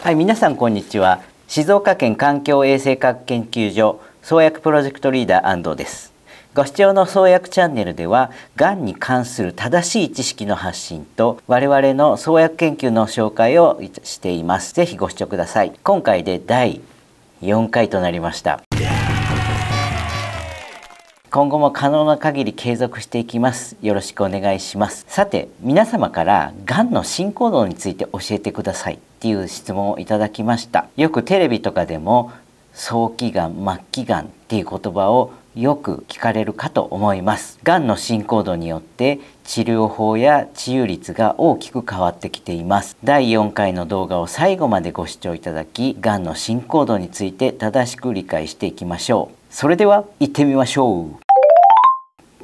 はい、皆さんこんにちは。静岡県環境衛生科学研究所創薬プロジェクトリーダー安藤です。ご視聴の創薬チャンネルでは、がんに関する正しい知識の発信と、我々の創薬研究の紹介をしています。ぜひご視聴ください。今回で第4回となりました。今後も可能な限り継続していきますよろしくお願いしますさて皆様からがんの進行度について教えてくださいっていう質問をいただきましたよくテレビとかでも早期がん末期がんっていう言葉をよく聞かれるかと思いますがんの進行度によって治療法や治癒率が大きく変わってきています第4回の動画を最後までご視聴いただきがんの進行度について正しく理解していきましょうそれでは行ってみましょう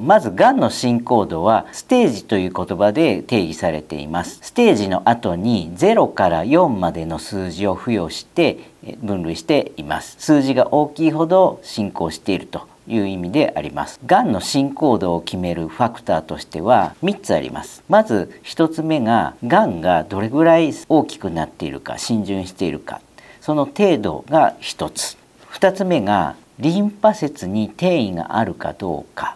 まずがんの進行度はステージという言葉で定義されていますステージの後に0から4までの数字を付与して分類しています数字が大きいほど進行しているという意味でありますがんの進行度を決めるファクターとしては3つありますまず1つ目ががんがどれぐらい大きくなっているか浸潤しているかその程度が1つ2つ目がリンパ節に転移があるかどうか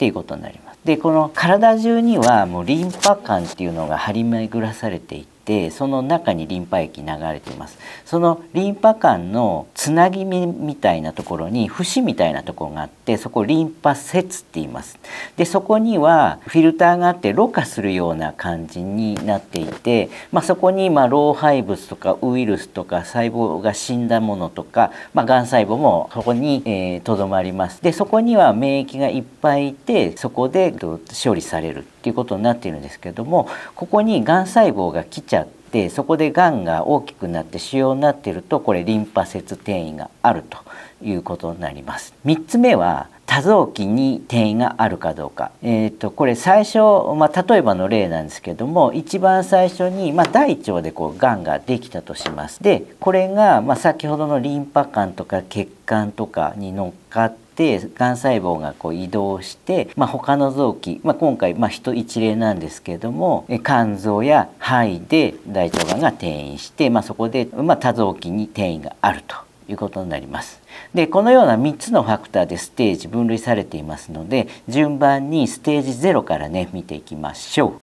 っていうことになります。でこの体中にはもうリンパ管っていうのが張り巡らされていててその中にリンパ液流れていますそのリンパ管のつなぎ目みたいなところに節みたいなところがあってそこリンパ節って言いますでそこにはフィルターがあってろ過するような感じになっていて、まあ、そこにま老廃物とかウイルスとか細胞が死んだものとか、まあ、がん細胞もそこにとど、まりますでそこには免疫がいっぱいいてそこで処理されるっていうことになっているんですけどもここにがん細胞が来ちゃってそこでがんが大きくなって腫瘍になってるとこれリンパ節転移があるということになります。3つ目は多臓器に転移があるかどうか、えー、とこれ最初、まあ、例えばの例なんですけども一番最初に、まあ、大腸でこうがんができたとしますでこれが、まあ、先ほどのリンパ管とか血管とかに乗っかってがん細胞がこう移動して、まあ、他の臓器、まあ、今回、まあ、人一例なんですけども肝臓や肺で大腸がんが転移して、まあ、そこで、まあ、多臓器に転移があると。いうことになります。でこのような3つのファクターでステージ分類されていますので順番にステージ0からね見ていきましょう。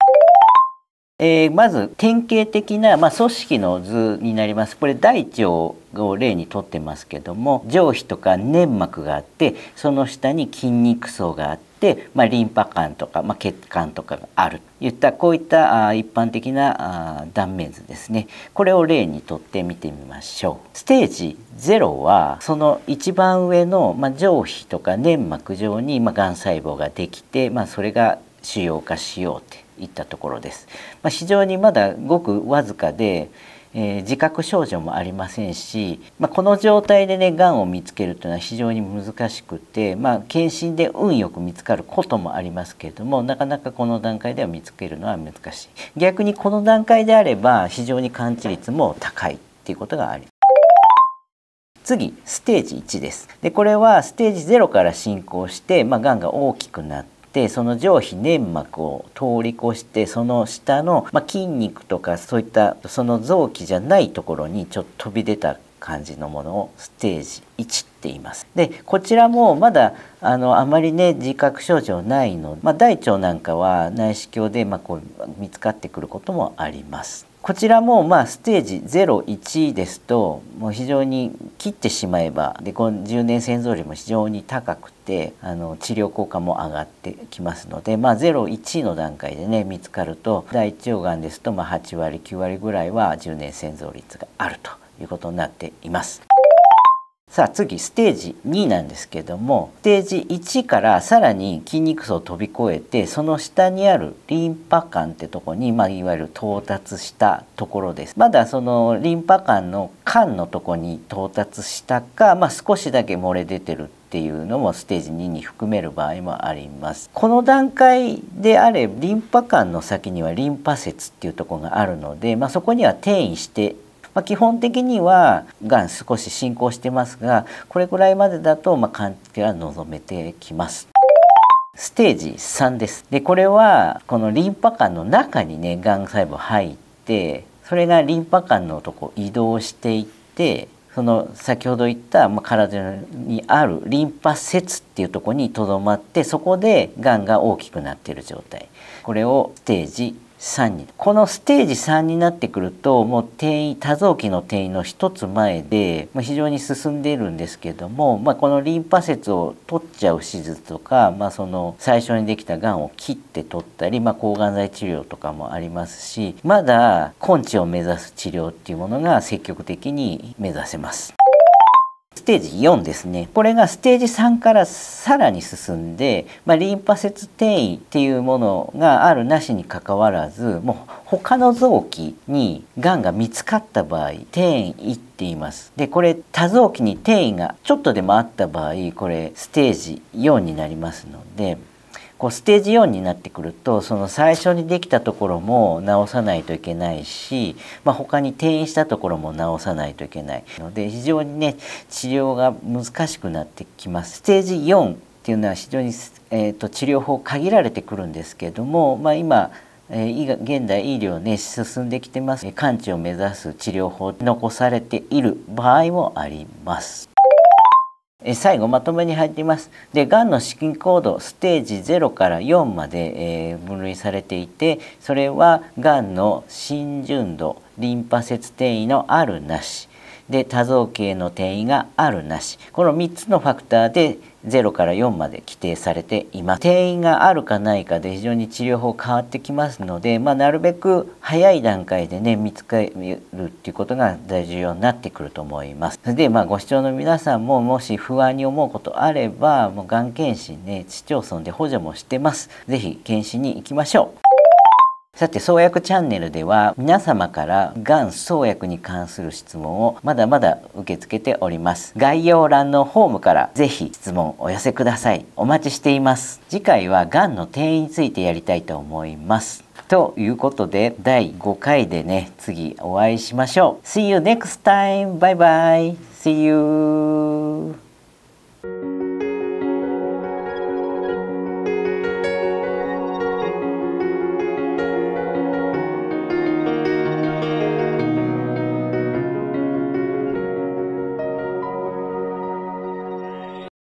えー、まず典型的な、まあ、組織の図になりますこれ大腸を例にとってますけども上皮とか粘膜があってその下に筋肉層があって、まあ、リンパ管とか、まあ、血管とかがあるといったこういったあ一般的なあ断面図ですねこれを例にとって見てみましょう。ステージ0はその一番上の、まあ、上皮とか粘膜上に、まあ、がん細胞ができて、まあ、それが腫瘍化しようっていったところです。まあ、非常にまだごくわずかでえー、自覚症状もありませんし、まあ、この状態でねがんを見つけるというのは非常に難しくて、まあ、検診で運よく見つかることもありますけれどもなかなかこの段階では見つけるのは難しい逆にこの段階であれば非常に完治率も高いっていうことがあり次ステージ1ですでこれはステージ0から進行して、まあ、がんが大きくなっでその上皮粘膜を通り越してその下の、まあ、筋肉とかそういったその臓器じゃないところにちょっと飛び出た感じのものをステージ1って言います。でこちらもまだあのあまりね自覚症状ないの、まあ、大腸なんかは内視鏡で、まあ、こう見つかってくることもあります。こちらもまあステージ01ですともう非常に切ってしまえばでこの10年戦争率も非常に高くてあの治療効果も上がってきますので、まあ、01の段階でね見つかると大腸がんですとま8割9割ぐらいは10年戦争率があるということになっています。さあ次ステージ2なんですけどもステージ1からさらに筋肉層を飛び越えてその下にあるリンパ管ってとこに、まあ、いわゆる到達したところですまだそのリンパ管の管のとこに到達したか、まあ、少しだけ漏れ出てるっていうのもステージ2に含める場合もありますこの段階であれリンパ管の先にはリンパ節っていうとこがあるので、まあ、そこには転移してまあ、基本的にはがん少し進行してますがこれぐらいまでだとまあ鑑は望めてきます。ステージ3ですでこれはこのリンパ管の中にねがん細胞入ってそれがリンパ管のとこ移動していってその先ほど言った、ま体にあるリンパ節っていうとこにとどまってそこでがんが大きくなっている状態これをステージ3にこのステージ3になってくるともう転移多臓器の転移の1つ前で、まあ、非常に進んでいるんですけども、まあ、このリンパ節を取っちゃう手術とか、まあ、その最初にできたがんを切って取ったり、ま抗がん剤治療とかもありますしまだ根治を目指す治療っていうものが積極的に目指せます。ステージ4ですねこれがステージ3からさらに進んで、まあ、リンパ節転移っていうものがあるなしにかかわらずもう他の臓器にがんが見つかった場合転移って言いますでこれ多臓器に転移がちょっとでもあった場合これステージ4になりますのでこうステージ4になってくるとその最初にできたところも直さないといけないし、まあ、他に転移したところも直さないといけないので非常にね治療が難しくなってきます。ステージ4っていうのは非常に、えーと、治療法限られてくるんですけども、まあ、今現代医療ね進んできてます完治を目指す治療法残されている場合もあります。最後まとめに入います。で、がんの資金行動ステージ0から4まで、えー、分類されていて、それはがんの浸潤度、リンパ節転移のあるなし、で多臓系の転移があるなしこの3つのファクターで0から4まで規定されています転移があるかないかで非常に治療法変わってきますので、まあ、なるべく早い段階でね見つかるっていうことが重要になってくると思いますで、まあ、ご視聴の皆さんももし不安に思うことあればもうがん検診ね市町村で補助もしてます是非検診に行きましょうさて創薬チャンネルでは皆様からがん創薬に関する質問をまだまだ受け付けております概要欄のホームからぜひ質問お寄せくださいお待ちしています次回はがんの転移についてやりたいと思いますということで第5回でね次お会いしましょう See you next time bye bye see you